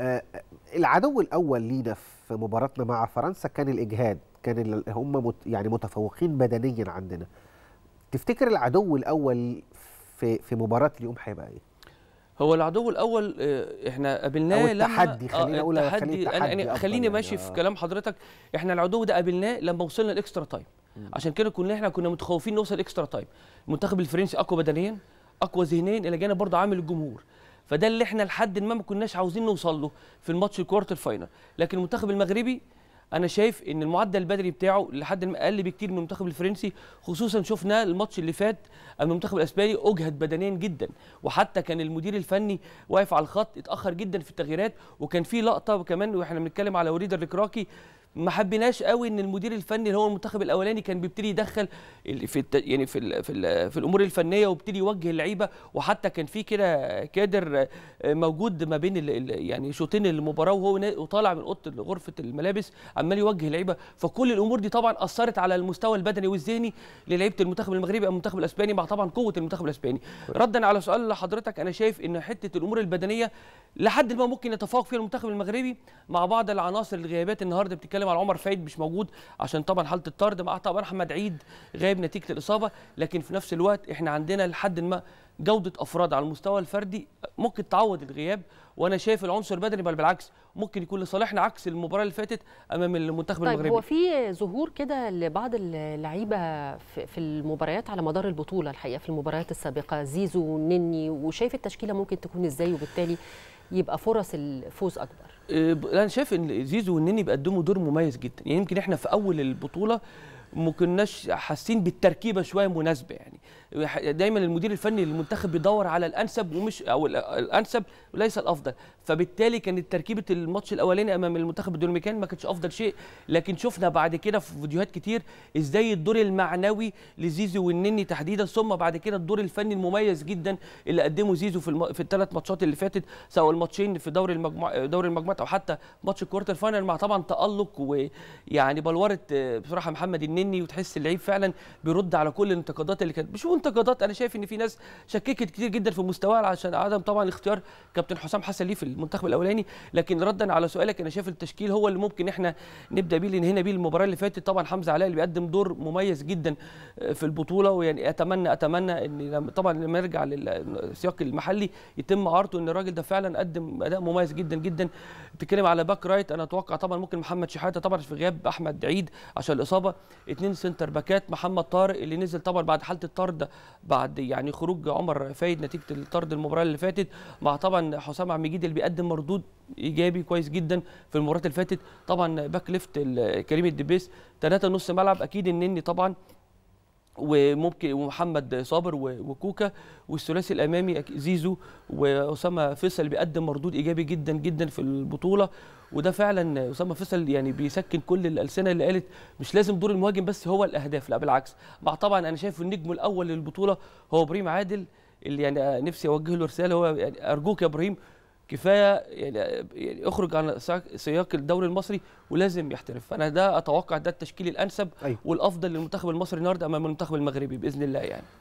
آه، العدو الاول لينا في مباراتنا مع فرنسا كان الاجهاد كان هم يعني متفوقين بدنيا عندنا تفتكر العدو الاول في في مباراه اليوم هيبقى ايه هو العدو الاول آه، احنا قابلناه لما التحدي خليني آه، اقول التحدي يعني خليني ماشي في كلام حضرتك احنا العدو ده قابلناه لما وصلنا الاكسترا تايم عشان كده كنا احنا كنا متخوفين نوصل اكسترا تايم المنتخب الفرنسي اقوى بدنيا اقوى ذهنيا الى جانب برضه عامل الجمهور فده اللي احنا لحد ما ما كناش عاوزين نوصل له في الماتش الكوارتر فاينل لكن المنتخب المغربي انا شايف ان المعدل البدري بتاعه لحد ما اقل بكتير من المنتخب الفرنسي خصوصا شفنا الماتش اللي فات المنتخب الاسباني اجهد بدنيا جدا وحتى كان المدير الفني واقف على الخط اتاخر جدا في التغييرات وكان في لقطه وكمان واحنا بنتكلم على وليد الركراكي ما حبيناش قوي ان المدير الفني اللي هو المنتخب الاولاني كان بيبتدي يدخل في الت... يعني في ال... في, ال... في الامور الفنيه وبيبتدي يوجه اللعيبه وحتى كان في كده كادر آه، موجود ما بين ال... يعني شوطين المباراه وهو طالع من اوضه غرفه الملابس عمال يوجه اللعيبه فكل الامور دي طبعا اثرت على المستوى البدني والذهني للعيبه المنتخب المغربي او المنتخب الاسباني مع طبعا قوه المنتخب الاسباني طيب. ردا على سؤال حضرتك انا شايف ان حته الامور البدنيه لحد ما ممكن يتفوق فيها المنتخب المغربي مع بعض العناصر الغيابات النهارده بتتكلم بتكلم على عمر فايد مش موجود عشان طبعا حاله الطرد مع طبعا احمد عيد غايب نتيجه الاصابه لكن في نفس الوقت احنا عندنا لحد ما جوده افراد على المستوى الفردي ممكن تعوض الغياب وانا شايف العنصر البدني بل بالعكس ممكن يكون لصالحنا عكس المباراه اللي فاتت امام المنتخب طيب المغربي هو في ظهور كده لبعض اللعيبه في المباريات على مدار البطوله الحقيقه في المباريات السابقه زيزو ونني وشايف التشكيله ممكن تكون ازاي وبالتالي يبقى فرص الفوز اكبر أه، انا شايف ان زيزو والنني بيقدموا دور مميز جدا يعني يمكن احنا في اول البطوله ما كناش حاسين بالتركيبه شويه مناسبه يعني دايما المدير الفني للمنتخب بيدور على الانسب ومش او الانسب وليس الافضل فبالتالي كانت تركيبه الماتش الاولاني امام المنتخب الدنماركي ما كانتش افضل شيء لكن شفنا بعد كده في فيديوهات كتير ازاي الدور المعنوي لزيزو والنني تحديدا ثم بعد كده الدور الفني المميز جدا اللي قدمه زيزو في الم... في الثلاث ماتشات اللي فاتت سواء الماتشين في دوري المجموعه دوري المجموعات او حتى ماتش الكوارتر فاينل مع طبعا تالق ويعني بلوره بصراحه محمد النني مني وتحس اللعيب فعلا بيرد على كل الانتقادات اللي كانت مش انتقادات انا شايف ان في ناس شككت كتير جدا في مستواه عشان عدم طبعا اختيار كابتن حسام حسن ليه في المنتخب الاولاني لكن ردا على سؤالك انا شايف التشكيل هو اللي ممكن احنا نبدا بيه لان هنا بيه المباراه اللي فاتت طبعا حمزه علاء اللي بيقدم دور مميز جدا آه، في البطوله ويعني اتمنى اتمنى ان طبعا لما يرجع للسياق المحلي يتم عرضه ان الراجل ده فعلا قدم اداء مميز جدا جدا بتتكلم على باك رايت انا اتوقع طبعا ممكن محمد شحاته طبعا في غياب احمد عيد عشان الاصابه اثنين سنتر باكات محمد طارق اللي نزل طبعا بعد حاله الطرد بعد يعني خروج عمر فايد نتيجه الطرد المباراه اللي فاتت مع طبعا حسام عبد المجيد اللي بيقدم مردود ايجابي كويس جدا في المباريات اللي فاتت طبعا باك ليفت كريم الدبيس ثلاثه نص ملعب اكيد النني طبعا وممكن ومحمد صابر وكوكا والثلاثي الامامي زيزو واسامه فيصل بيقدم مردود ايجابي جدا جدا في البطوله وده فعلا اسامه فيصل يعني بيسكن كل الالسنه اللي قالت مش لازم دور المهاجم بس هو الاهداف لا بالعكس مع طبعا انا شايف النجم الاول للبطوله هو ابراهيم عادل اللي يعني نفسي اوجه له رساله هو يعني ارجوك يا ابراهيم كفايه يعني،, يعني اخرج عن سياق الدوري المصري ولازم يحترف فانا ده اتوقع ده التشكيل الانسب أيوه. والافضل للمنتخب المصري النهارده امام المنتخب المغربي باذن الله يعني